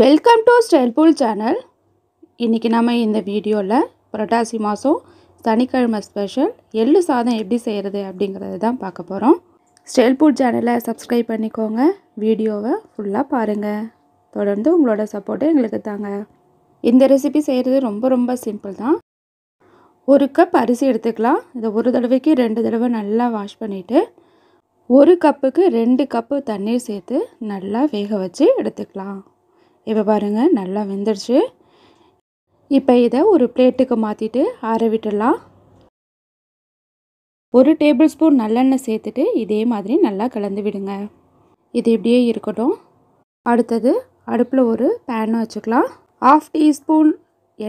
welcome to ஸ்டைல்புல் channel இன்றைக்கி நம்ம இந்த வீடியோவில் புரட்டாசி மாதம் சனிக்கிழமை ஸ்பெஷல் எள்ளு சாதம் எப்படி செய்கிறது அப்படிங்கிறது தான் பார்க்க போகிறோம் ஸ்டைல்புல் சேனலை சப்ஸ்கிரைப் பண்ணிக்கோங்க வீடியோவை ஃபுல்லாக பாருங்கள் தொடர்ந்து உங்களோட சப்போர்ட்டை எங்களுக்கு தாங்க இந்த ரெசிபி செய்கிறது ரொம்ப ரொம்ப சிம்பிள் தான் ஒரு கப் அரிசி எடுத்துக்கலாம் இதை ஒரு தடவைக்கு ரெண்டு தடவை நல்லா வாஷ் பண்ணிவிட்டு ஒரு கப்புக்கு ரெண்டு கப்பு தண்ணீர் சேர்த்து நல்லா வேக வச்சு எடுத்துக்கலாம் இப்போ பாருங்கள் நல்லா வெந்துடுச்சு இப்போ இதை ஒரு பிளேட்டுக்கு மாற்றிட்டு ஆற விட்டுடலாம் ஒரு டேபிள் ஸ்பூன் நல்லெண்ணெய் சேர்த்துட்டு இதே மாதிரி நல்லா கலந்து விடுங்க இது இப்படியே இருக்கட்டும் அடுத்தது அடுப்பில் ஒரு பேனை வச்சுக்கலாம் ஆஃப் டீஸ்பூன்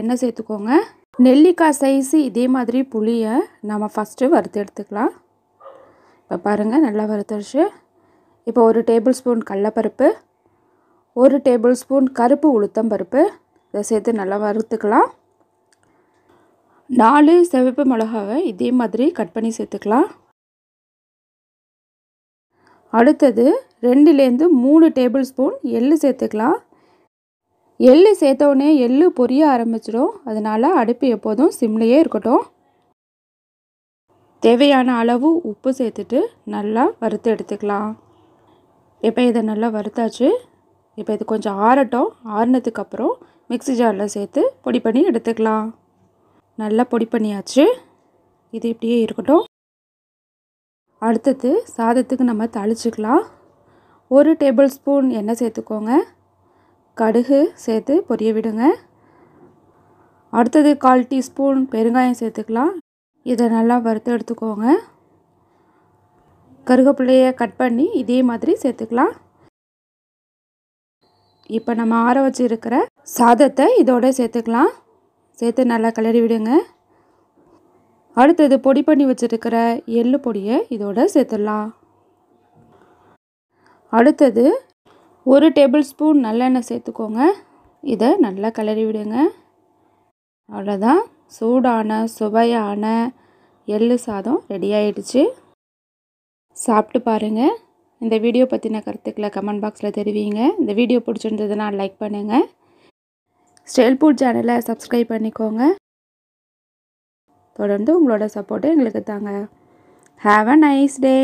எண்ணெய் சேர்த்துக்கோங்க நெல்லிக்காய் சைஸு இதே மாதிரி புளியை நம்ம ஃபஸ்ட்டு வறுத்து எடுத்துக்கலாம் இப்போ பாருங்கள் நல்லா வறுத்துடுச்சு இப்போ ஒரு டேபிள் ஸ்பூன் கடலப்பருப்பு ஒரு டேபிள் ஸ்பூன் கருப்பு உளுத்தம் பருப்பு இதை சேர்த்து நல்லா வறுத்துக்கலாம் நாலு சிவப்பு மிளகாவை இதே மாதிரி கட் பண்ணி சேர்த்துக்கலாம் அடுத்தது ரெண்டுலேருந்து மூணு டேபிள் ஸ்பூன் எள் சேர்த்துக்கலாம் எள்ளு சேர்த்தவுடனே எள்ளு பொரிய ஆரம்பிச்சிடும் அதனால் அடுப்பு எப்போதும் சிம்லையே இருக்கட்டும் தேவையான அளவு உப்பு சேர்த்துட்டு நல்லா வறுத்து எடுத்துக்கலாம் இப்போ இதை நல்லா வறுத்தாச்சு இப்போ இது கொஞ்சம் ஆறட்டும் ஆறுனதுக்கப்புறம் மிக்சி ஜாரில் சேர்த்து பொடி பண்ணி எடுத்துக்கலாம் நல்லா பொடி பண்ணியாச்சு இது இப்படியே இருக்கட்டும் அடுத்தது சாதத்துக்கு நம்ம தளிச்சுக்கலாம் ஒரு டேபிள் ஸ்பூன் எண்ணெய் சேர்த்துக்கோங்க கடுகு சேர்த்து பொரிய விடுங்க அடுத்தது கால் டீஸ்பூன் பெருங்காயம் சேர்த்துக்கலாம் இதை நல்லா வறுத்து எடுத்துக்கோங்க கருகப்பிள்ளையை கட் பண்ணி இதே மாதிரி சேர்த்துக்கலாம் இப்போ நம்ம ஆற வச்சுருக்கிற சாதத்தை இதோட சேர்த்துக்கலாம் சேர்த்து நல்லா கிளறி விடுங்க அடுத்தது பொடி பண்ணி வச்சுருக்கிற எள்ளு பொடியை இதோட சேர்த்துடலாம் அடுத்தது ஒரு டேபிள் ஸ்பூன் நல்லெண்ணெய் சேர்த்துக்கோங்க இதை நல்லா கிளறி விடுங்க அவ்வளோதான் சூடான சுவையான எள்ளு சாதம் ரெடி ஆயிடுச்சு சாப்பிட்டு பாருங்கள் இந்த வீடியோ பற்றின கருத்துக்களை கமெண்ட் பாக்ஸில் தெரிவிங்க இந்த வீடியோ பிடிச்சிருந்ததுனால் லைக் பண்ணுங்கள் ஸ்டெல் ஃபுட் சேனலை சப்ஸ்கிரைப் பண்ணிக்கோங்க தொடர்ந்து உங்களோட சப்போர்ட்டு எங்களுக்கு தாங்க ஹாவ் அ நைஸ் டே